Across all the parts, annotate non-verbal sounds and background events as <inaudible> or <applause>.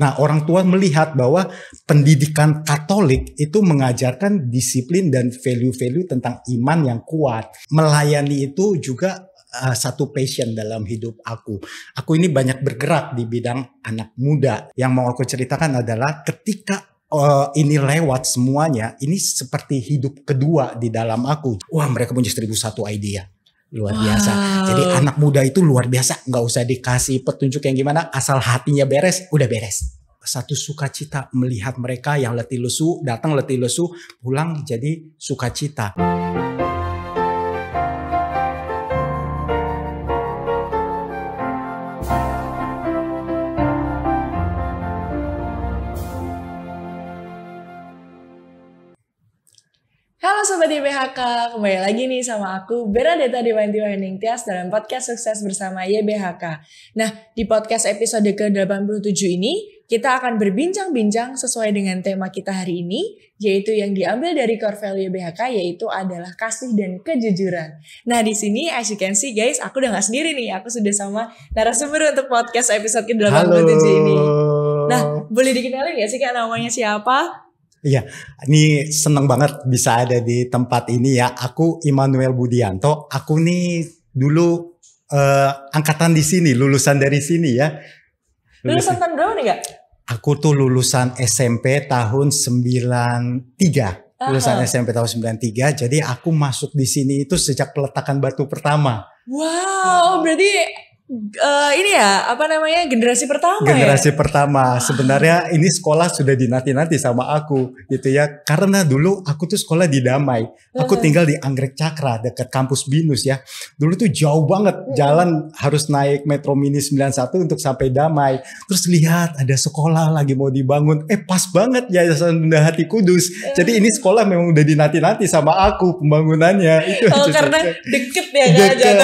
Nah, orang tua melihat bahwa pendidikan Katolik itu mengajarkan disiplin dan value-value tentang iman yang kuat. Melayani itu juga uh, satu passion dalam hidup aku. Aku ini banyak bergerak di bidang anak muda. Yang mau aku ceritakan adalah ketika uh, ini lewat semuanya, ini seperti hidup kedua di dalam aku. Wah, mereka punya 1001 idea luar wow. biasa. Jadi anak muda itu luar biasa, nggak usah dikasih petunjuk yang gimana, asal hatinya beres, udah beres. Satu sukacita melihat mereka yang letih lesu, datang letih lesu, pulang jadi sukacita. Sobat YBHK, kembali lagi nih sama aku Bernadetta Dewanti Wening Tias dalam podcast sukses bersama YBHK. Nah, di podcast episode ke-87 ini, kita akan berbincang-bincang sesuai dengan tema kita hari ini, yaitu yang diambil dari core value YBHK yaitu adalah kasih dan kejujuran. Nah, di sini as you can see guys, aku udah gak sendiri nih, aku sudah sama narasumber untuk podcast episode ke-87 ini. Nah, boleh dikenalin gak sih kayak namanya siapa? Iya, ini seneng banget bisa ada di tempat ini ya. Aku Immanuel Budianto. Aku nih dulu uh, angkatan di sini, lulusan dari sini ya. Lulusan, tahun berapa nih kak? Aku tuh lulusan SMP tahun 93. Lulusan SMP tahun 93. Jadi aku masuk di sini itu sejak peletakan batu pertama. Wow, berarti uh, ini ya apa namanya generasi pertama ya? generasi ya? pertama sebenarnya ah. ini sekolah sudah dinanti-nanti sama aku gitu ya karena dulu aku tuh sekolah di Damai aku ah. tinggal di Anggrek Cakra dekat kampus Binus ya dulu tuh jauh banget jalan harus naik Metro Mini 91 untuk sampai Damai terus lihat ada sekolah lagi mau dibangun eh pas banget Yayasan Bunda Hati Kudus jadi ini sekolah memang udah dinanti-nanti sama aku pembangunannya itu oh, karena <laughs> deket ya deket,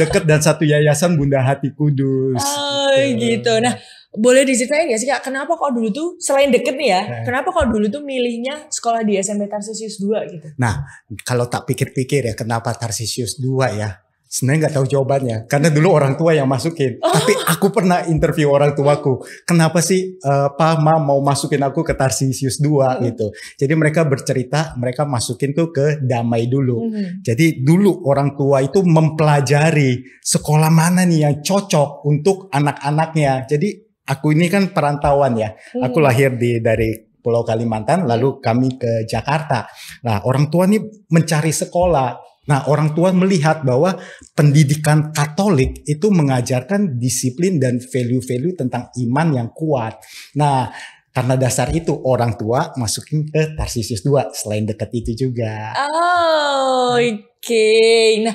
deket dan satu yayasan Bunda hati kudus. Oh gitu. gitu. Nah boleh diceritain gak sih kak kenapa kok dulu tuh selain deket nih ya nah. kenapa kok dulu tuh milihnya sekolah di SMP Tarsisius 2 gitu nah kalau tak pikir-pikir ya kenapa Tarsisius 2 ya Sebenarnya nggak tahu jawabannya karena dulu orang tua yang masukin. Oh. Tapi aku pernah interview orang tuaku. Kenapa sih uh, pa Ma mau masukin aku ke Tarsisius 2 hmm. gitu. Jadi mereka bercerita, mereka masukin tuh ke Damai dulu. Hmm. Jadi dulu orang tua itu mempelajari sekolah mana nih yang cocok untuk anak-anaknya. Jadi aku ini kan perantauan ya. Hmm. Aku lahir di dari Pulau Kalimantan, lalu hmm. kami ke Jakarta. Nah, orang tua nih mencari sekolah Nah, orang tua melihat bahwa pendidikan Katolik itu mengajarkan disiplin dan value-value tentang iman yang kuat. Nah, karena dasar itu orang tua masukin ke Tarsisius 2 selain deket itu juga. Oh, nah. oke. Okay. Nah,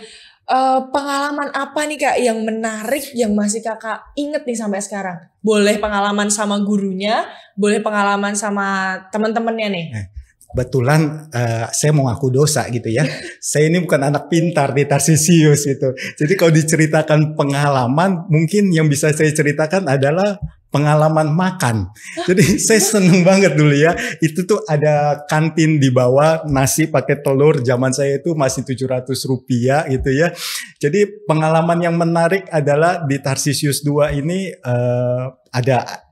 uh, pengalaman apa nih Kak yang menarik yang masih Kakak inget nih sampai sekarang? Boleh pengalaman sama gurunya, boleh pengalaman sama teman-temannya nih. Nah kebetulan uh, saya mau ngaku dosa gitu ya. <laughs> saya ini bukan anak pintar di Tarsisius gitu. Jadi kalau diceritakan pengalaman, mungkin yang bisa saya ceritakan adalah pengalaman makan. Jadi <laughs> saya seneng banget dulu ya. Itu tuh ada kantin di bawah nasi pakai telur. Zaman saya itu masih 700 rupiah gitu ya. Jadi pengalaman yang menarik adalah di Tarsisius 2 ini uh, ada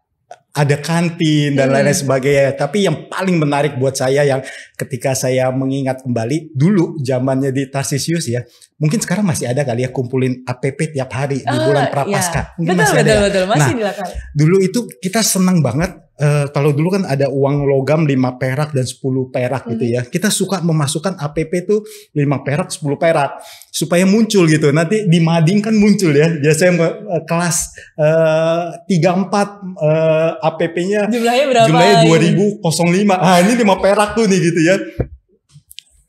ada kantin dan lain-lain sebagainya. Tapi yang paling menarik buat saya yang ketika saya mengingat kembali dulu zamannya di Tarsisius ya, mungkin sekarang masih ada kali ya kumpulin APP tiap hari di ah, bulan iya. Prapaskah. Ya. Mungkin betul, masih betul, ada. Betul, ya. betul, masih nah, dilakukan. Dulu itu kita senang banget Uh, kalau dulu kan ada uang logam 5 perak dan 10 perak gitu hmm. gitu ya. Kita suka memasukkan APP tuh 5 perak, 10 perak supaya muncul gitu. Nanti di mading kan muncul ya. Biasanya uh, kelas uh, empat uh, APP-nya jumlahnya berapa? Jumlahnya 2005. Ah ini 5 perak tuh nih gitu ya.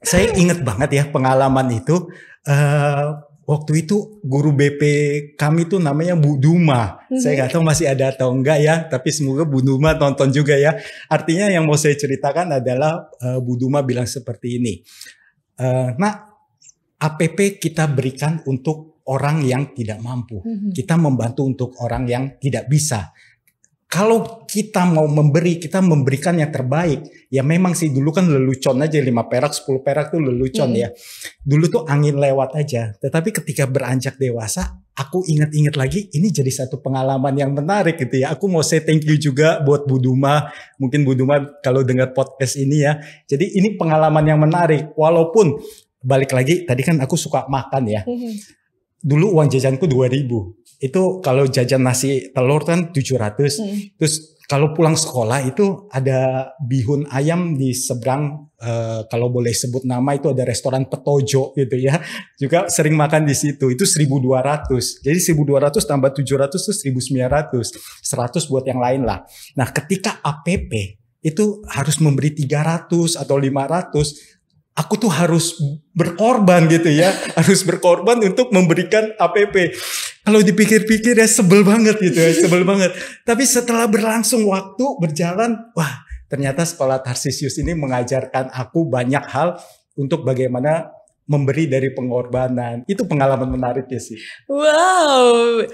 Saya inget banget ya pengalaman itu uh, Waktu itu guru BP kami tuh namanya Bu Duma. hmm Saya nggak tahu masih ada atau enggak ya, tapi semoga Bu Duma tonton juga ya. Artinya yang mau saya ceritakan adalah uh, Bu Duma bilang seperti ini. Uh, eh, nah, APP kita berikan untuk orang yang tidak mampu. hmm Kita membantu untuk orang yang tidak bisa kalau kita mau memberi, kita memberikan yang terbaik. Ya memang sih dulu kan lelucon aja 5 perak, 10 perak tuh lelucon hmm. ya. Dulu tuh angin lewat aja. Tetapi ketika beranjak dewasa, aku ingat-ingat lagi ini jadi satu pengalaman yang menarik gitu ya. Aku mau say thank you juga buat Bu Duma. Mungkin Bu Duma kalau dengar podcast ini ya. Jadi ini pengalaman yang menarik. Walaupun balik lagi tadi kan aku suka makan ya. Hmm dulu uang jajanku 2000 itu kalau jajan nasi telur kan 700 hmm. terus kalau pulang sekolah itu ada bihun ayam di seberang uh, kalau boleh sebut nama itu ada restoran Petojo gitu ya juga sering makan di situ itu 1200 jadi 1200 tambah 700 itu 1900 100 buat yang lain lah nah ketika APP itu harus memberi 300 atau 500 aku tuh harus berkorban gitu ya, <laughs> harus berkorban untuk memberikan APP. Kalau dipikir-pikir ya sebel banget gitu ya, sebel <laughs> banget. Tapi setelah berlangsung waktu berjalan, wah ternyata sekolah Tarsisius ini mengajarkan aku banyak hal untuk bagaimana memberi dari pengorbanan. Itu pengalaman menarik ya sih. Wow,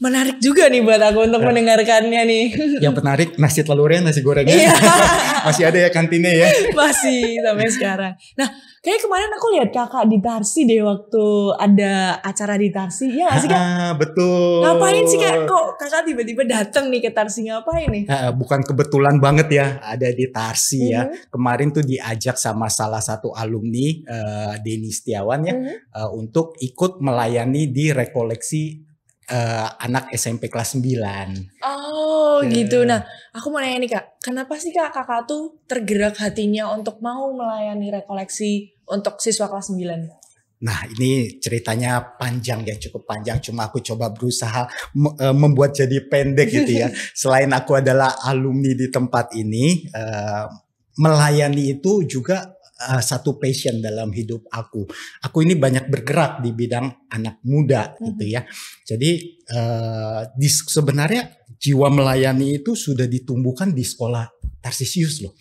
menarik juga nih buat aku untuk ya. mendengarkannya nih. <laughs> Yang menarik nasi telurnya, nasi gorengnya. Iya. <laughs> Masih ada ya kantinnya ya? <laughs> Masih sampai sekarang. Nah, kayak kemarin aku lihat kakak di Tarsi deh waktu ada acara di Tarsi. Ya gak sih kak? betul. Ngapain sih kak? Kok kakak tiba-tiba datang nih ke Tarsi ngapain nih? Ha, bukan kebetulan banget ya ada di Tarsi mm -hmm. ya. Mhm. Kemarin tuh diajak sama salah satu alumni uh, Denny Setiawan ya mm -hmm. uh, untuk ikut melayani di rekoleksi uh, anak SMP kelas 9. Oh, uh. gitu. Nah, aku mau nanya nih Kak, kenapa sih Kak Kakak tuh tergerak hatinya untuk mau melayani rekoleksi untuk siswa kelas 9? Nah, ini ceritanya panjang ya, cukup panjang. Cuma aku coba berusaha eh, membuat jadi pendek gitu ya. <laughs> Selain aku adalah alumni di tempat ini, uh, melayani itu juga Eh, satu passion dalam hidup aku. Aku ini banyak bergerak di bidang anak muda mm-hmm. gitu ya. Jadi uh, eh, di, sebenarnya jiwa melayani itu sudah ditumbuhkan di sekolah Tarsisius loh.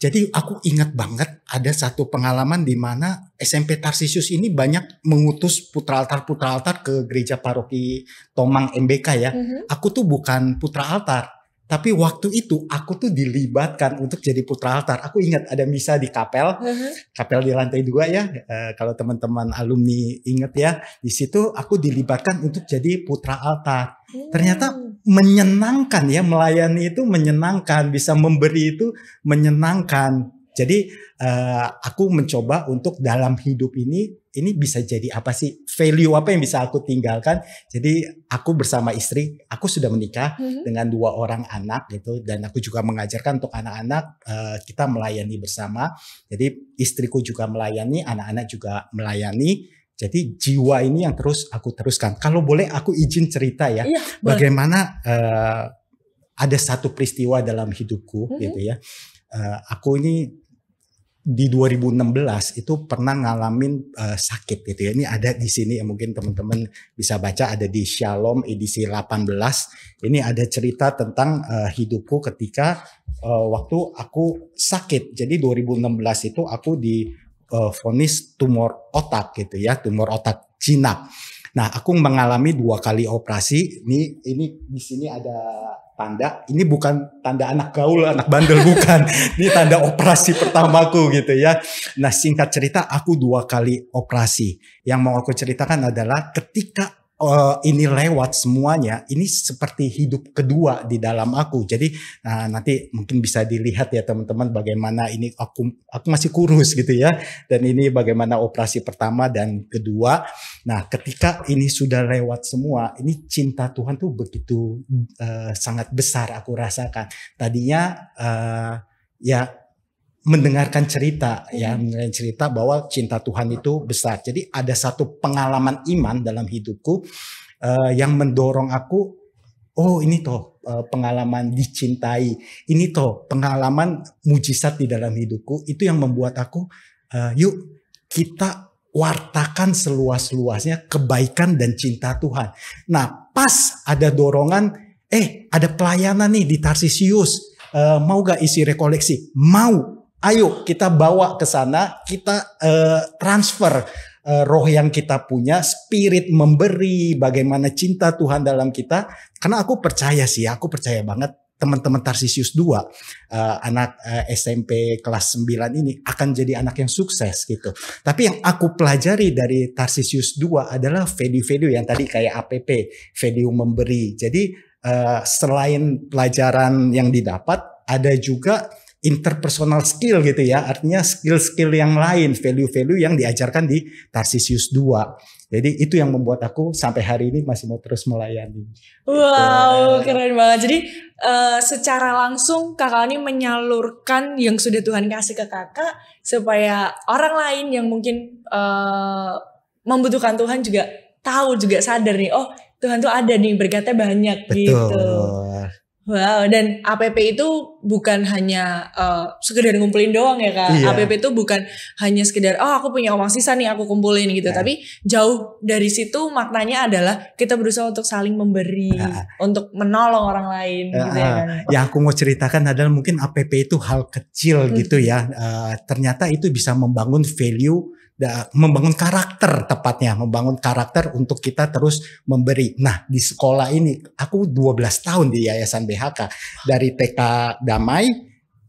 Jadi aku ingat banget ada satu pengalaman di mana SMP Tarsisius ini banyak mengutus putra altar putra altar ke gereja paroki Tomang MBK ya. Mm-hmm. Aku tuh bukan putra altar, tapi waktu itu aku tuh dilibatkan untuk jadi putra altar. Aku ingat ada misa di kapel, uh-huh. kapel di lantai dua ya. E, kalau teman-teman alumni ingat ya, di situ aku dilibatkan untuk jadi putra altar. Hmm. Ternyata menyenangkan ya melayani itu menyenangkan, bisa memberi itu menyenangkan. Jadi uh, aku mencoba untuk dalam hidup ini ini bisa jadi apa sih value apa yang bisa aku tinggalkan. Jadi aku bersama istri, aku sudah menikah mm-hmm. dengan dua orang anak gitu dan aku juga mengajarkan untuk anak-anak uh, kita melayani bersama. Jadi istriku juga melayani, anak-anak juga melayani. Jadi jiwa ini yang terus aku teruskan. Kalau boleh aku izin cerita ya, iya, bagaimana uh, ada satu peristiwa dalam hidupku mm-hmm. gitu ya. Uh, aku ini di 2016 itu pernah ngalamin uh, sakit gitu ya. Ini ada di sini ya mungkin teman-teman bisa baca ada di Shalom edisi 18. Ini ada cerita tentang uh, hidupku ketika uh, waktu aku sakit. Jadi 2016 itu aku di uh, vonis tumor otak gitu ya, tumor otak jinak. Nah, aku mengalami dua kali operasi. Ini ini di sini ada tanda ini bukan tanda anak gaul anak bandel <laughs> bukan ini tanda operasi pertamaku gitu ya nah singkat cerita aku dua kali operasi yang mau aku ceritakan adalah ketika uh, ini lewat semuanya, ini seperti hidup kedua di dalam aku. Jadi uh, nanti mungkin bisa dilihat ya teman-teman bagaimana ini aku aku masih kurus gitu ya. Dan ini bagaimana operasi pertama dan kedua. Nah, ketika ini sudah lewat semua, ini cinta Tuhan tuh begitu uh, sangat besar aku rasakan. Tadinya uh, ya mendengarkan cerita ya, hmm. ya mendengarkan cerita bahwa cinta Tuhan itu besar. Jadi ada satu pengalaman iman dalam hidupku uh, yang mendorong aku oh ini toh uh, pengalaman dicintai, ini toh pengalaman mujizat di dalam hidupku itu yang membuat aku uh, yuk kita wartakan seluas-luasnya kebaikan dan cinta Tuhan. Nah, pas ada dorongan eh ada pelayanan nih di Tarsisius uh, mau gak isi rekoleksi? Mau. Ayo kita bawa ke sana, kita uh, transfer eh, roh yang kita punya, spirit memberi, bagaimana cinta Tuhan dalam kita. Karena aku percaya sih, aku percaya banget teman-teman Tarsisius 2 uh, eh, anak uh, SMP kelas 9 ini akan jadi anak yang sukses gitu. Tapi yang aku pelajari dari Tarsisius 2 adalah video-video yang tadi kayak APP, video memberi. Jadi uh, selain pelajaran yang didapat ada juga interpersonal skill gitu ya. Artinya skill-skill yang lain, value-value yang diajarkan di Tarsisius 2. Jadi itu yang membuat aku sampai hari ini masih mau terus melayani. Wow, gitu. keren banget. Jadi uh, secara langsung kakak ini menyalurkan yang sudah Tuhan kasih ke kakak supaya orang lain yang mungkin uh, membutuhkan Tuhan juga tahu juga sadar nih, oh Tuhan tuh ada nih berkatnya banyak gitu. Betul. gitu. Wow, dan APP itu bukan hanya uh, sekedar ngumpulin doang ya kak. Iya. APP itu bukan hanya sekedar oh aku punya uang sisa nih aku kumpulin gitu, nah. tapi jauh dari situ maknanya adalah kita berusaha untuk saling memberi, nah. untuk menolong orang lain. Uh, gitu ya, kan? ya aku mau ceritakan adalah mungkin APP itu hal kecil hmm. gitu ya. Uh, ternyata itu bisa membangun value membangun karakter tepatnya, membangun karakter untuk kita terus memberi. Nah, di sekolah ini aku 12 tahun di Yayasan BHK dari TK Damai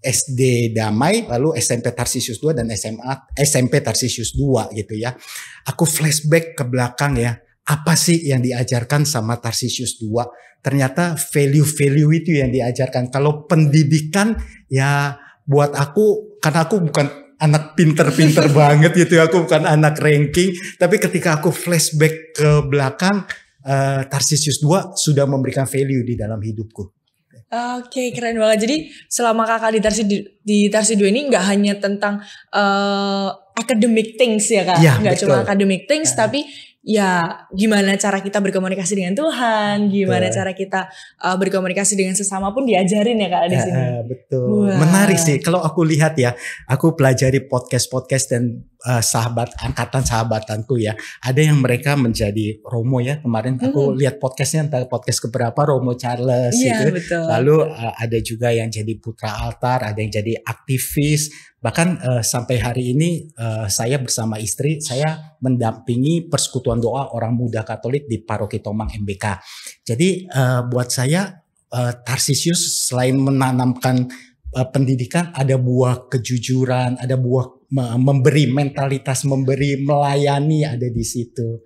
SD Damai, lalu SMP Tarsisius 2 dan SMA SMP Tarsisius 2 gitu ya. Aku flashback ke belakang ya. Apa sih yang diajarkan sama Tarsisius 2? Ternyata value-value itu yang diajarkan. Kalau pendidikan ya buat aku karena aku bukan anak pinter-pinter <laughs> banget gitu ya. aku bukan anak ranking tapi ketika aku flashback ke belakang uh, Tarsisius 2 sudah memberikan value di dalam hidupku Oke okay, keren banget. Jadi selama kakak di Tarsi di, Tarsi 2 ini nggak hanya tentang uh, academic things ya kak, iya, nggak ya, cuma academic things ya. tapi ya gimana cara kita berkomunikasi dengan Tuhan, gimana betul. cara kita uh, berkomunikasi dengan sesama pun diajarin ya kak di sini. betul. Wah. Menarik sih kalau aku lihat ya, aku pelajari podcast-podcast dan uh, sahabat angkatan sahabatanku ya ada yang mereka menjadi Romo ya kemarin aku hmm. lihat podcastnya entah podcast keberapa Romo Charles ya, gitu betul. lalu uh, ada juga yang jadi putra altar ada yang jadi aktivis bahkan uh, sampai hari ini uh, saya bersama istri saya mendampingi persekutuan doa orang muda Katolik di paroki Tomang MBK jadi uh, buat saya uh, Tarsisius selain menanamkan pendidikan ada buah kejujuran ada buah memberi mentalitas memberi melayani ada di situ.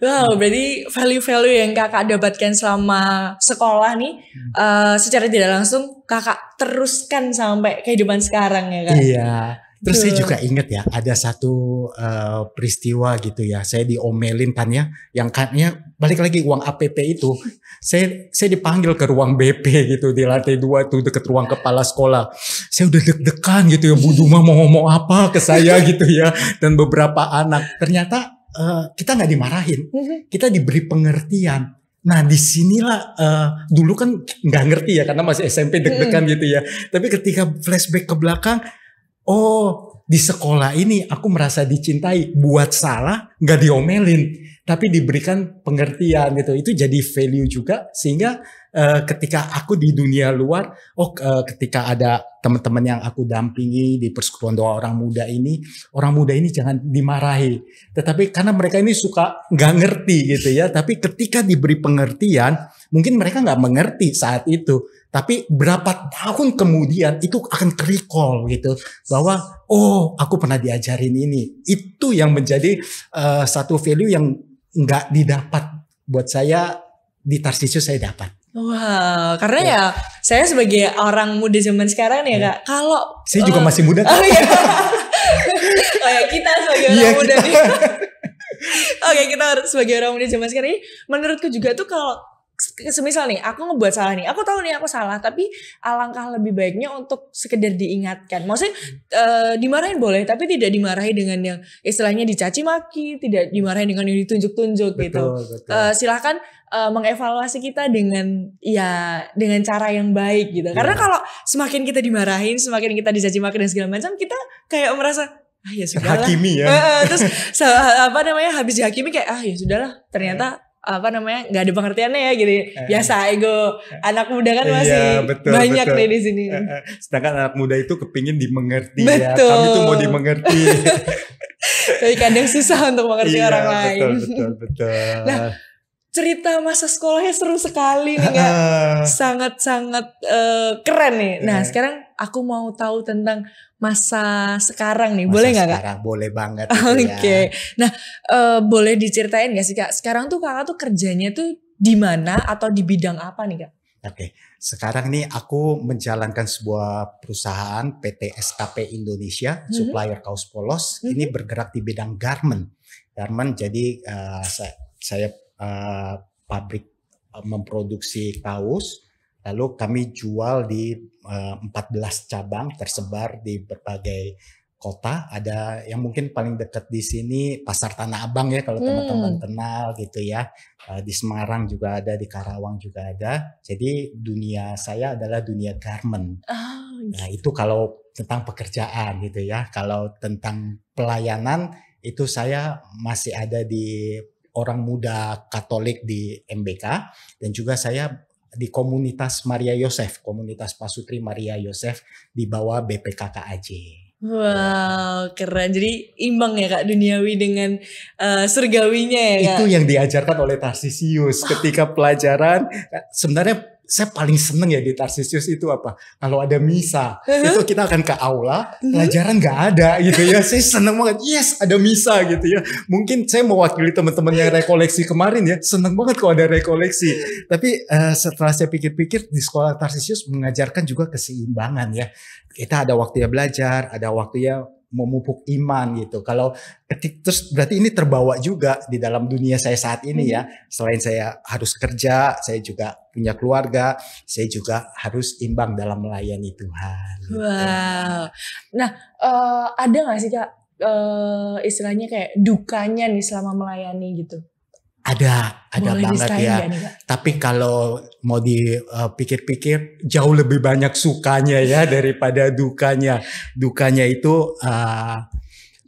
Wow, berarti value-value yang kakak dapatkan selama sekolah nih, hmm. uh, secara tidak langsung kakak teruskan sampai kehidupan sekarang ya kan? Iya. Terus saya juga ingat ya, ada satu uh, peristiwa gitu ya, saya diomelin kan ya, yang kayaknya balik lagi uang APP itu, saya saya dipanggil ke ruang BP gitu di lantai dua tuh deket ruang kepala sekolah. Saya udah deg-degan gitu ya, Bu Duma mau ngomong apa ke saya <laughs> gitu ya, dan beberapa anak. Ternyata uh, kita nggak dimarahin, mm-hmm. kita diberi pengertian. Nah disinilah uh, dulu kan nggak ngerti ya karena masih SMP deg-degan mm-hmm. gitu ya. Tapi ketika flashback ke belakang oh di sekolah ini aku merasa dicintai buat salah nggak diomelin tapi diberikan pengertian gitu itu jadi value juga sehingga uh, ketika aku di dunia luar oh uh, ketika ada teman-teman yang aku dampingi di persekutuan doa orang muda ini orang muda ini jangan dimarahi tetapi karena mereka ini suka nggak ngerti gitu ya tapi ketika diberi pengertian mungkin mereka nggak mengerti saat itu tapi berapa tahun kemudian itu akan recall gitu bahwa oh aku pernah diajarin ini. Itu yang menjadi uh, satu value yang nggak didapat buat saya di Tarsisus saya dapat. Wow, karena ya. ya saya sebagai orang muda zaman sekarang ya, ya. kak, kalau saya juga eh, masih muda. Kan? Oh, iya. <laughs> oh ya kita sebagai iya, orang ya, muda kita. nih. <laughs> Oke, okay, kita sebagai orang muda zaman sekarang ini menurutku juga tuh kalau semisal nih aku ngebuat salah nih aku tahu nih aku salah tapi alangkah lebih baiknya untuk sekedar diingatkan maksudnya e, dimarahin boleh tapi tidak dimarahi dengan yang istilahnya dicaci maki tidak dimarahi dengan yang ditunjuk-tunjuk betul, gitu betul. E, silahkan e, mengevaluasi kita dengan ya dengan cara yang baik gitu yeah. karena iya. kalau semakin kita dimarahin semakin kita dicaci maki dan segala macam kita kayak merasa ah ya sudahlah hakimi ya uh, terus apa namanya habis dihakimi kayak ah ya sudahlah ternyata apa namanya nggak ada pengertiannya ya gitu eh. biasa ego anak muda kan iya, masih iya, betul, banyak betul. nih di sini eh, eh, sedangkan anak muda itu kepingin dimengerti betul. ya kami tuh mau dimengerti <laughs> tapi kadang susah untuk mengerti iya, orang betul, lain betul betul nah cerita masa sekolahnya seru sekali nih nggak <laughs> sangat sangat uh, eh, keren nih nah eh. sekarang aku mau tahu tentang masa sekarang nih masa boleh nggak kak? Sekarang boleh banget. <laughs> Gitu ya. Oke, okay. ya. nah uh, boleh diceritain gak sih kak? Sekarang tuh kakak tuh kerjanya tuh di mana atau di bidang apa nih kak? Oke, okay. sekarang nih aku menjalankan sebuah perusahaan PT SKP Indonesia, mm-hmm. supplier kaos polos. Mm-hmm. Ini bergerak di bidang garment. Garment jadi uh, saya, saya uh, eh, pabrik memproduksi kaos Lalu kami jual di uh, eh, 14 cabang tersebar di berbagai kota. Ada yang mungkin paling dekat di sini Pasar Tanah Abang ya kalau teman teman-teman hmm. kenal gitu ya. Uh, di Semarang juga ada, di Karawang juga ada. Jadi dunia saya adalah dunia garment. Oh, Nah, itu kalau tentang pekerjaan gitu ya. Kalau tentang pelayanan itu saya masih ada di orang muda Katolik di MBK dan juga saya di komunitas Maria Yosef, komunitas Pasutri Maria Yosef di bawah BPKK AJ. Wow, keren. Jadi imbang ya Kak duniawi dengan uh, surgawinya ya Kak? Itu yang diajarkan oleh Tarsisius ketika pelajaran. Sebenarnya saya paling seneng ya di Tarsisius itu apa? Kalau ada misa, uh-huh. itu kita akan ke aula, uh-huh. pelajaran nggak ada gitu ya. saya seneng banget, yes ada misa gitu ya. Mungkin saya mewakili teman-teman yang rekoleksi kemarin ya, seneng banget kalau ada rekoleksi. Tapi uh, setelah saya pikir-pikir di sekolah Tarsisius mengajarkan juga keseimbangan ya. Kita ada waktu ya belajar, ada waktu ya memupuk iman gitu. Kalau terus berarti ini terbawa juga di dalam dunia saya saat ini ya. Hmm. Selain saya harus kerja, saya juga punya keluarga, saya juga harus imbang dalam melayani Tuhan. Gitu. Wow. Nah, uh, ada nggak sih kak uh, istilahnya kayak dukanya nih selama melayani gitu? Ada, ada Boleh banget ya. Nih, Tapi kalau mau dipikir-pikir eh, jauh lebih banyak sukanya ya daripada dukanya. Dukanya itu uh,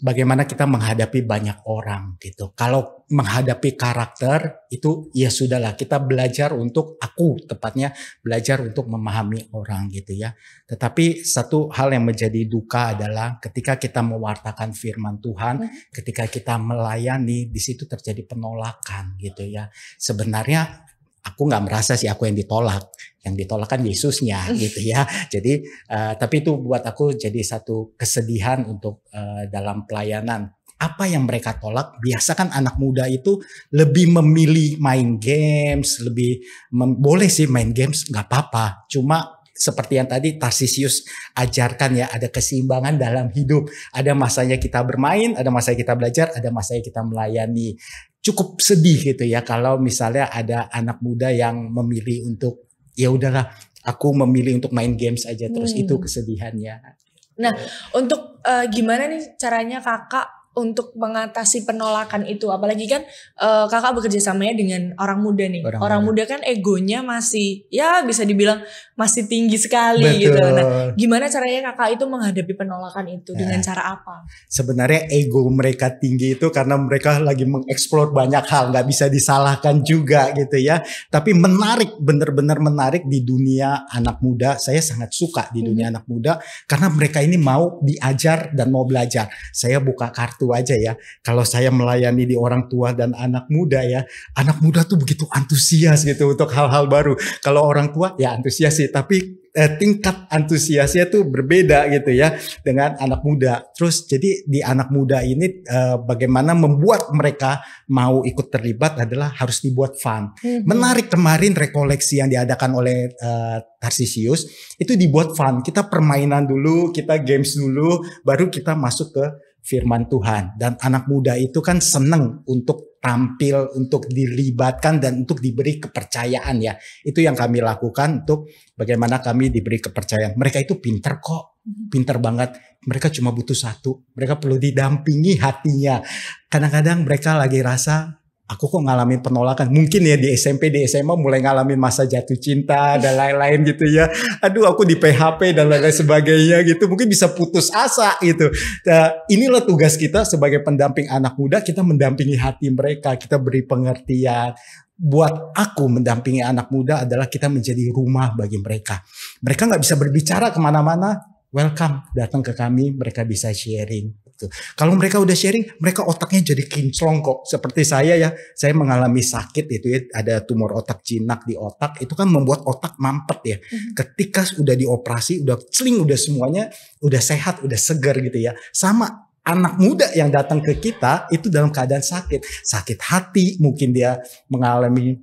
bagaimana kita menghadapi banyak orang gitu. Kalau menghadapi karakter itu ya sudahlah kita belajar untuk aku tepatnya belajar untuk memahami orang gitu ya. Tetapi satu hal yang menjadi duka adalah ketika kita mewartakan firman Tuhan, hmm. ketika kita melayani di situ terjadi penolakan gitu ya. Sebenarnya aku nggak merasa sih aku yang ditolak yang ditolak kan Yesusnya <laughs> gitu ya jadi uh, tapi itu buat aku jadi satu kesedihan untuk uh, dalam pelayanan apa yang mereka tolak biasa kan anak muda itu lebih memilih main games lebih mem boleh sih main games nggak apa-apa cuma seperti yang tadi Tarsisius ajarkan ya ada keseimbangan dalam hidup ada masanya kita bermain ada masanya kita belajar ada masanya kita melayani cukup sedih gitu ya kalau misalnya ada anak muda yang memilih untuk ya udahlah aku memilih untuk main games aja terus hmm. itu kesedihannya. Nah, untuk uh, gimana nih caranya kakak untuk mengatasi penolakan itu apalagi kan uh, kakak bekerja samanya dengan orang muda nih orang, orang muda. muda kan egonya masih ya bisa dibilang masih tinggi sekali Betul. gitu nah gimana caranya kakak itu menghadapi penolakan itu nah, dengan cara apa sebenarnya ego mereka tinggi itu karena mereka lagi mengeksplor banyak hal nggak bisa disalahkan juga gitu ya tapi menarik bener-bener menarik di dunia anak muda saya sangat suka di dunia hmm. anak muda karena mereka ini mau diajar dan mau belajar saya buka kartu Gitu aja ya. Kalau saya melayani di orang tua dan anak muda ya, anak muda tuh begitu antusias gitu untuk hal-hal baru. Kalau orang tua ya antusias sih, tapi eh, tingkat antusiasnya tuh berbeda gitu ya dengan anak muda. Terus jadi di anak muda ini eh, bagaimana membuat mereka mau ikut terlibat adalah harus dibuat fun. Mhm. Menarik kemarin rekoleksi yang diadakan oleh eh, Tarsisius itu dibuat fun. Kita permainan dulu, kita games dulu, baru kita masuk ke firman Tuhan dan anak muda itu kan seneng untuk tampil untuk dilibatkan dan untuk diberi kepercayaan ya itu yang kami lakukan untuk bagaimana kami diberi kepercayaan mereka itu pinter kok mhm. pinter banget mereka cuma butuh satu mereka perlu didampingi hatinya kadang-kadang mereka lagi rasa aku kok ngalamin penolakan. Mungkin ya di SMP, di SMA mulai ngalamin masa jatuh cinta dan lain-lain gitu ya. Aduh aku di PHP dan lain-lain sebagainya gitu. Mungkin bisa putus asa gitu. Nah, inilah tugas kita sebagai pendamping anak muda. Kita mendampingi hati mereka. Kita beri pengertian. Buat aku mendampingi anak muda adalah kita menjadi rumah bagi mereka. Mereka nggak bisa berbicara kemana-mana. Welcome, datang ke kami, mereka bisa sharing. Gitu. Kalau mereka udah sharing, mereka otaknya jadi kinclong kok. Seperti saya ya, saya mengalami sakit itu ya, ada tumor otak jinak di otak, itu kan membuat otak mampet ya. Mhm. Ketika sudah dioperasi, udah celing, udah semuanya, udah sehat, udah segar gitu ya. Sama anak muda yang datang ke kita itu dalam keadaan sakit, sakit hati, mungkin dia mengalami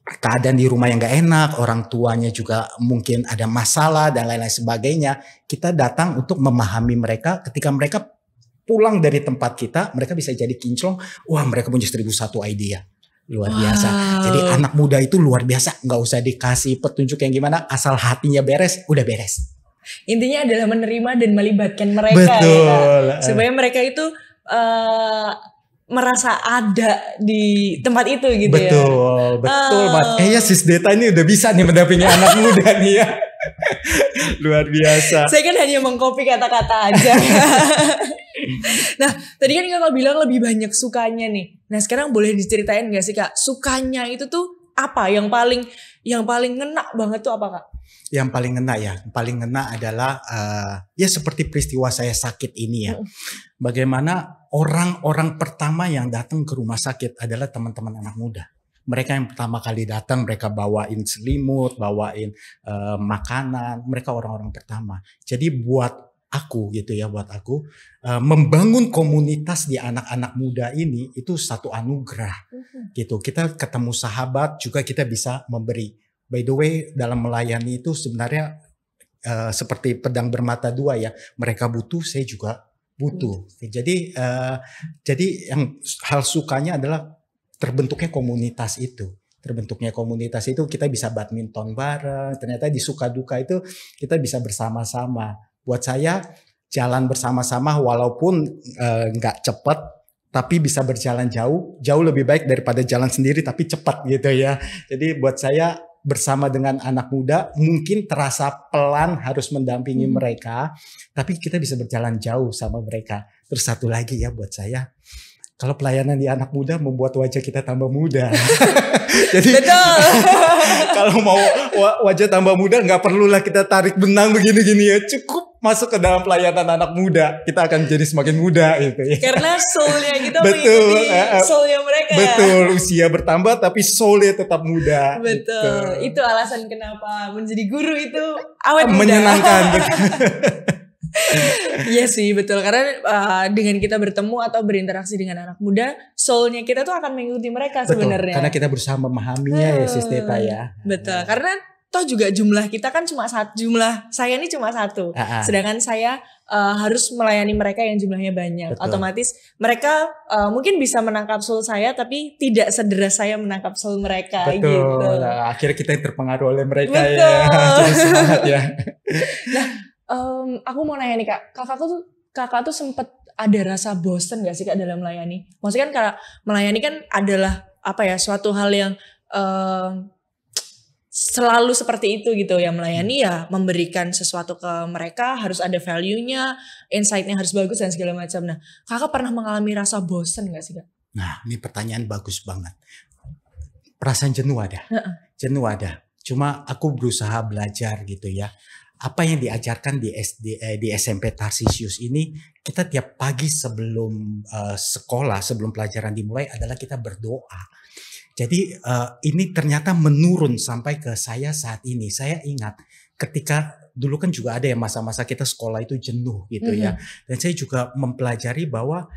keadaan di rumah yang gak enak, orang tuanya juga mungkin ada masalah dan lain-lain sebagainya. Kita datang untuk memahami mereka ketika mereka pulang dari tempat kita mereka bisa jadi kinclong wah mereka punya 1001 idea luar wow. biasa. Jadi anak muda itu luar biasa, nggak usah dikasih petunjuk yang gimana, asal hatinya beres, udah beres. Intinya adalah menerima dan melibatkan mereka ya kan? Betul. ya. Supaya mereka itu uh, merasa ada di tempat itu gitu betul, ya. Betul, betul oh. banget. Kayaknya Sis Deta ini udah bisa nih mendampingi anak muda nih ya. <laughs> Luar biasa. Saya kan hanya mengcopy kata-kata aja. <laughs> nah, tadi kan kakak bilang lebih banyak sukanya nih. Nah, sekarang boleh diceritain gak sih kak? Sukanya itu tuh apa? Yang paling yang paling ngena banget tuh apa kak? Yang paling ngena ya, yang paling ngena adalah uh, ya seperti peristiwa saya sakit ini ya. Bagaimana orang-orang pertama yang datang ke rumah sakit adalah teman-teman anak muda mereka yang pertama kali datang mereka bawain selimut, bawain uh, makanan, mereka orang-orang pertama. Jadi buat aku gitu ya, buat aku uh, membangun komunitas di anak-anak muda ini itu satu anugerah mm-hmm. gitu. Kita ketemu sahabat juga kita bisa memberi. By the way, dalam melayani itu sebenarnya uh, seperti pedang bermata dua ya. Mereka butuh, saya juga butuh. Mm-hmm. Jadi uh, jadi yang hal sukanya adalah terbentuknya komunitas itu terbentuknya komunitas itu kita bisa badminton bareng ternyata di suka duka itu kita bisa bersama-sama buat saya jalan bersama-sama walaupun eh, nggak e, cepat tapi bisa berjalan jauh jauh lebih baik daripada jalan sendiri tapi cepat gitu ya jadi buat saya bersama dengan anak muda mungkin terasa pelan harus mendampingi hmm. mereka tapi kita bisa berjalan jauh sama mereka terus satu lagi ya buat saya kalau pelayanan di anak muda membuat wajah kita tambah muda. <laughs> Jadi Betul. <laughs> kalau mau wajah tambah muda nggak perlulah kita tarik benang begini-gini ya. Cukup masuk ke dalam pelayanan anak muda, kita akan jadi semakin muda gitu ya. Karena soulnya kita gitu <laughs> Betul. mengikuti eh, eh. soulnya mereka ya. Betul, ya. usia bertambah tapi soulnya tetap muda. Betul. Gitu. Itu alasan kenapa menjadi guru itu awet Menyenangkan. muda. Menyenangkan. <laughs> Iya sih betul karena uh, dengan kita bertemu atau berinteraksi dengan anak muda, soulnya kita tuh akan mengikuti mereka sebenarnya. Karena kita berusaha memahaminya uh, ya Sisteta ya. Betul nah. karena toh juga jumlah kita kan cuma satu jumlah saya ini cuma satu uh-huh. sedangkan saya uh, harus melayani mereka yang jumlahnya banyak Betul. otomatis mereka uh, mungkin bisa menangkap soul saya tapi tidak sederas saya menangkap soul mereka Betul. gitu nah, akhirnya kita terpengaruh oleh mereka ya. Betul. ya <laughs> semangat ya nah um, aku mau nanya nih kak, kakak tuh kakak tuh sempet ada rasa bosen gak sih kak dalam melayani? Maksudnya kan karena melayani kan adalah apa ya suatu hal yang um, selalu seperti itu gitu ya melayani ya memberikan sesuatu ke mereka harus ada value-nya, insight-nya harus bagus dan segala macam. Nah, kakak pernah mengalami rasa bosen gak sih kak? Nah, ini pertanyaan bagus banget. Perasaan jenuh ada, jenuh ada. Cuma aku berusaha belajar gitu ya apa yang diajarkan di SD eh, di SMP Tarsisius ini kita tiap pagi sebelum uh, sekolah sebelum pelajaran dimulai adalah kita berdoa. Jadi uh, ini ternyata menurun sampai ke saya saat ini. Saya ingat ketika dulu kan juga ada ya masa-masa kita sekolah itu jenuh gitu mm -hmm. ya. Mhm. Dan saya juga mempelajari bahwa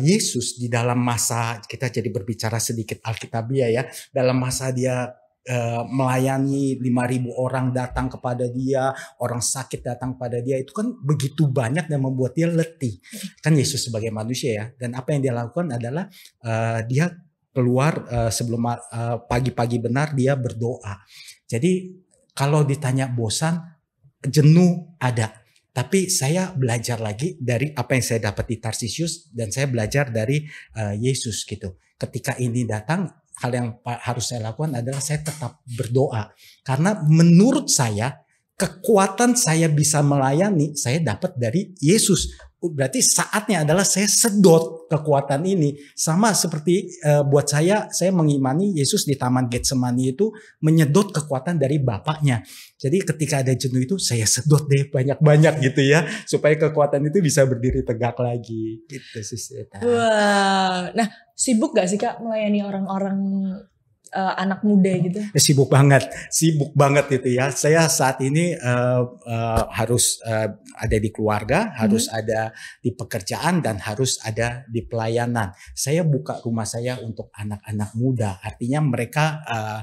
Yesus di dalam masa kita jadi berbicara sedikit Alkitabiah ya, dalam masa dia Eh, melayani 5000 orang datang kepada dia, orang sakit datang pada dia itu kan begitu banyak dan membuat dia letih. Kan Yesus sebagai manusia ya. Dan apa yang dia lakukan adalah uh, dia keluar uh, sebelum pagi-pagi uh, benar dia berdoa. Jadi kalau ditanya bosan, jenuh ada. Tapi saya belajar lagi dari apa yang saya dapat di Tarsisius dan saya belajar dari uh, Yesus gitu. Ketika ini datang, hal yang harus saya lakukan adalah saya tetap berdoa. Karena menurut saya kekuatan saya bisa melayani saya dapat dari Yesus. Berarti saatnya adalah saya sedot kekuatan ini. Sama seperti e, buat saya, saya mengimani Yesus di Taman Getsemani itu menyedot kekuatan dari Bapaknya. Jadi ketika ada jenuh itu saya sedot deh banyak-banyak gitu ya. Supaya kekuatan itu bisa berdiri tegak lagi. Gitu sih. Wow. Nah sibuk gak sih kak melayani orang-orang uh, anak muda gitu? Eh, sibuk banget, sibuk banget gitu ya. Saya saat ini uh, uh, harus uh, ada di keluarga, harus mhm. ada di pekerjaan dan harus ada di pelayanan. Saya buka rumah saya untuk anak-anak muda. Artinya mereka uh,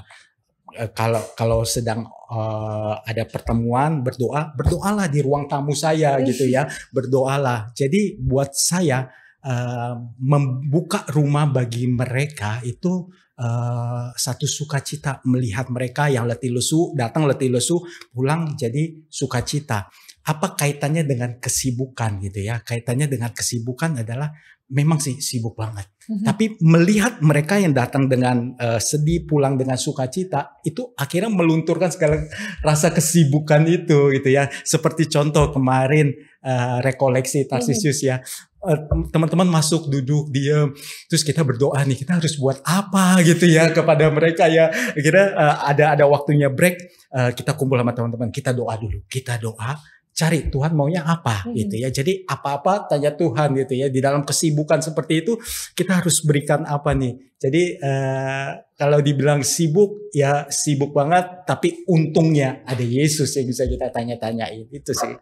kalau kalau sedang uh, ada pertemuan berdoa berdoalah di ruang tamu saya gitu ya <laughs> berdoalah jadi buat saya uh, membuka rumah bagi mereka itu uh, satu sukacita melihat mereka yang letih lesu datang letih lesu pulang jadi sukacita apa kaitannya dengan kesibukan gitu ya kaitannya dengan kesibukan adalah memang sih sibuk banget mm-hmm. tapi melihat mereka yang datang dengan uh, sedih pulang dengan sukacita itu akhirnya melunturkan segala rasa kesibukan itu gitu ya seperti contoh kemarin uh, rekoleksi Tarsisius mm-hmm. ya Eh, teman-teman masuk duduk diam terus kita berdoa nih kita harus buat apa gitu ya kepada mereka ya kita uh, eh, ada ada waktunya break uh, kita kumpul sama teman-teman kita doa dulu kita doa cari Tuhan maunya apa hmm. gitu ya. Jadi apa-apa tanya Tuhan gitu ya. Di dalam kesibukan seperti itu kita harus berikan apa nih. Jadi eh, kalau dibilang sibuk ya sibuk banget tapi untungnya ada Yesus yang bisa kita tanya-tanyain itu sih.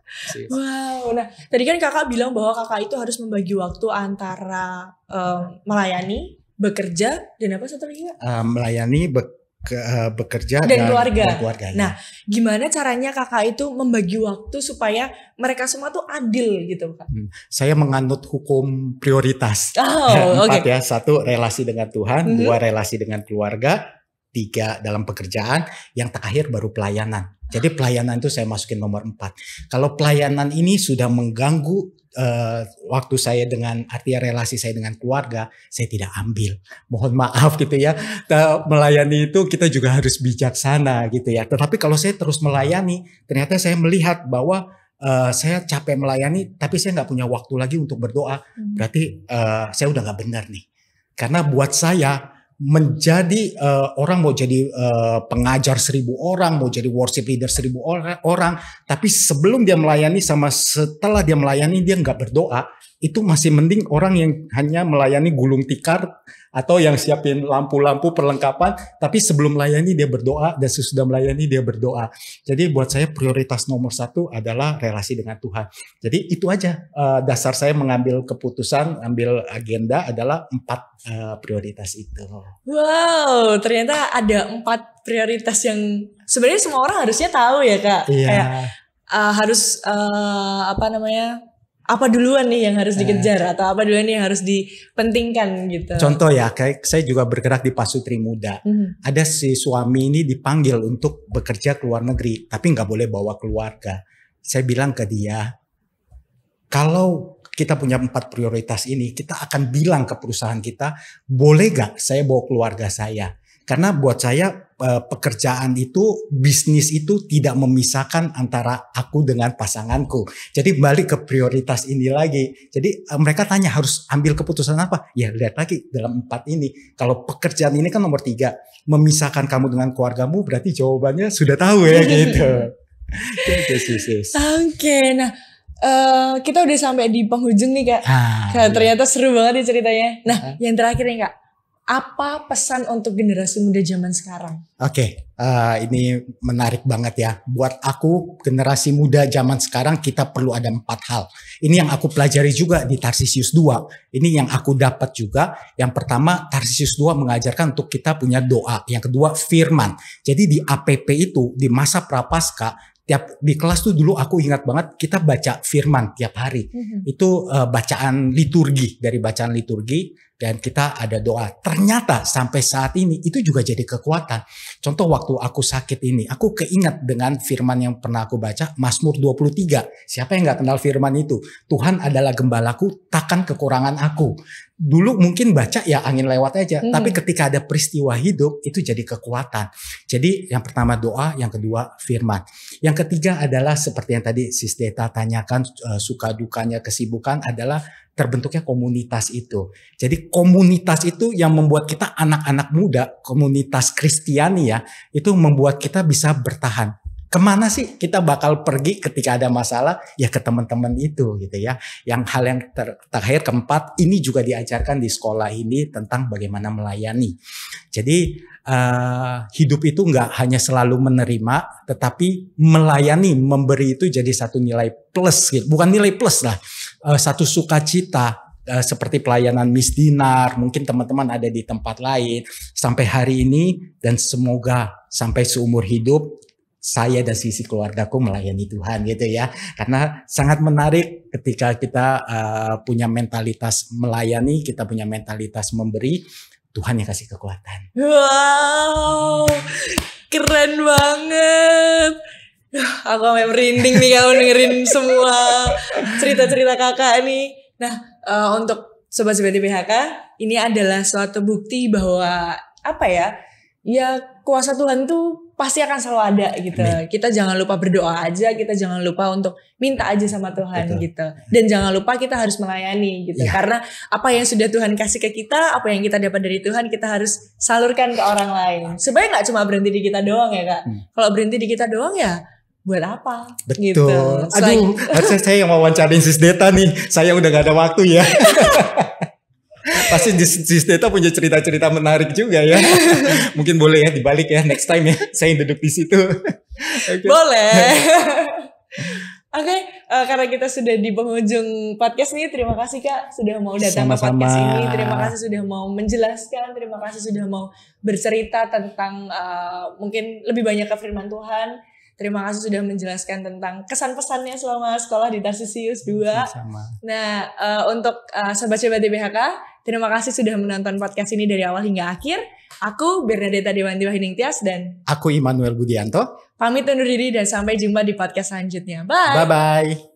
Wow. Nah, tadi kan Kakak bilang bahwa Kakak itu harus membagi waktu antara eh, melayani, bekerja dan apa satu lagi? Uh, melayani, bekerja ke, uh, bekerja oh, dan, dan keluarga. Dan keluarganya. Nah, gimana caranya kakak itu membagi waktu supaya mereka semua tuh adil gitu, kak? Hmm. Saya menganut hukum prioritas. Oh, <laughs> empat okay. ya, satu relasi dengan Tuhan, hmm dua relasi dengan keluarga, tiga dalam pekerjaan, yang terakhir baru pelayanan. Jadi pelayanan itu saya masukin nomor empat. Kalau pelayanan ini sudah mengganggu uh, waktu saya dengan artinya relasi saya dengan keluarga saya tidak ambil mohon maaf gitu ya melayani itu kita juga harus bijaksana gitu ya tetapi kalau saya terus melayani ternyata saya melihat bahwa uh, saya capek melayani tapi saya nggak punya waktu lagi untuk berdoa hmm. berarti uh, saya udah nggak benar nih karena buat saya menjadi uh, orang mau jadi uh, pengajar seribu orang, mau jadi worship leader seribu orang, orang, tapi sebelum dia melayani sama setelah dia melayani dia nggak berdoa, itu masih mending orang yang hanya melayani gulung tikar atau yang siapin lampu-lampu perlengkapan tapi sebelum melayani dia berdoa dan sesudah melayani dia berdoa jadi buat saya prioritas nomor satu adalah relasi dengan Tuhan jadi itu aja eh, dasar saya mengambil keputusan ambil agenda adalah empat eh, prioritas itu wow ternyata ada empat prioritas yang sebenarnya semua orang harusnya tahu ya kak iya. kayak uh, harus uh, apa namanya apa duluan nih yang harus eh. dikejar eh. atau apa duluan nih yang harus dipentingkan gitu. Contoh ya, kayak saya juga bergerak di Pasutri Muda. Hmm. Ada si suami ini dipanggil untuk bekerja ke luar negeri, tapi nggak boleh bawa keluarga. Saya bilang ke dia, kalau kita punya empat prioritas ini, kita akan bilang ke perusahaan kita, boleh gak saya bawa keluarga saya? Karena buat saya eh, pekerjaan itu, bisnis itu tidak memisahkan antara aku dengan pasanganku. Jadi balik ke prioritas ini lagi. Jadi eh, mereka tanya harus ambil keputusan apa? Ya lihat lagi dalam empat ini. Kalau pekerjaan ini kan nomor tiga, memisahkan kamu dengan keluargamu berarti jawabannya sudah tahu ya <laughs> gitu. gitu Oke, okay, nah uh, kita udah sampai di penghujung nih kak. Ah, nah, ternyata seru banget nih ya ceritanya. Nah, ah. yang terakhir nih kak, apa pesan untuk generasi muda zaman sekarang? Oke, okay, uh, eh, ini menarik banget ya. Buat aku generasi muda zaman sekarang kita perlu ada empat hal. Ini yang aku pelajari juga di Tarsisius 2. Ini yang aku dapat juga. Yang pertama Tarsisius 2 mengajarkan untuk kita punya doa. Yang kedua firman. Jadi di APP itu di masa prapaskah tiap di kelas tuh dulu aku ingat banget kita baca firman tiap hari. Mm -hmm. Itu uh, bacaan liturgi dari bacaan liturgi dan kita ada doa. Ternyata sampai saat ini itu juga jadi kekuatan. Contoh waktu aku sakit ini, aku keingat dengan firman yang pernah aku baca Mazmur 23. Siapa yang nggak kenal firman itu? Tuhan adalah gembalaku, takkan kekurangan aku. Dulu mungkin baca ya angin lewat aja, hmm. tapi ketika ada peristiwa hidup itu jadi kekuatan. Jadi yang pertama doa, yang kedua firman. Yang ketiga adalah seperti yang tadi Sis Deta tanyakan eh, suka dukanya kesibukan adalah terbentuknya komunitas itu. Jadi komunitas itu yang membuat kita anak-anak muda, komunitas Kristiani ya, itu membuat kita bisa bertahan. Kemana sih kita bakal pergi ketika ada masalah? Ya ke teman-teman itu gitu ya. Yang hal yang ter terakhir keempat ini juga diajarkan di sekolah ini tentang bagaimana melayani. Jadi uh, hidup itu nggak hanya selalu menerima, tetapi melayani, memberi itu jadi satu nilai plus gitu. Bukan nilai plus lah uh, satu sukacita uh, seperti pelayanan Miss Dinar, mungkin teman-teman ada di tempat lain sampai hari ini dan semoga sampai seumur hidup saya dan sisi keluargaku melayani Tuhan gitu ya. Karena sangat menarik ketika kita uh, punya mentalitas melayani, kita punya mentalitas memberi, Tuhan yang kasih kekuatan. Wow. Keren banget aku sampai merinding nih kalau dengerin semua cerita-cerita kakak nih. Nah, uh, untuk sobat sobat PHK, ini adalah suatu bukti bahwa apa ya? Ya kuasa Tuhan tuh pasti akan selalu ada gitu. Amin. Kita jangan lupa berdoa aja, kita jangan lupa untuk minta aja sama Tuhan Betul. gitu. Dan jangan lupa kita harus melayani gitu. Ya. Karena apa yang sudah Tuhan kasih ke kita, apa yang kita dapat dari Tuhan, kita harus salurkan ke orang lain. Supaya nggak cuma berhenti di kita doang ya kak. Hmm. Kalau berhenti di kita doang ya buat apa? Betul. Gitu. Aduh, harusnya saya yang mau wawancarin Sis Deta nih. Saya udah gak ada waktu ya. <laughs> Pasti Sis Deta punya cerita-cerita menarik juga ya. <laughs> Mungkin boleh ya dibalik ya next time ya. Saya duduk di situ. okay. Boleh. <laughs> Oke, okay, uh, eh, karena kita sudah di penghujung podcast nih, terima kasih Kak sudah mau datang Sama -sama. ke podcast ini. Terima kasih sudah mau menjelaskan, terima kasih sudah mau bercerita tentang uh, mungkin lebih banyak ke firman Tuhan Terima kasih sudah menjelaskan tentang kesan-pesannya selama sekolah di Tarsisius 2. Sama. Nah, uh, untuk uh, eh, Sobat Sobat DBHK, terima kasih sudah menonton podcast ini dari awal hingga akhir. Aku Bernadetta Dewanti Tias dan... Aku Immanuel Budianto. Pamit undur diri dan sampai jumpa di podcast selanjutnya. Bye! Bye-bye!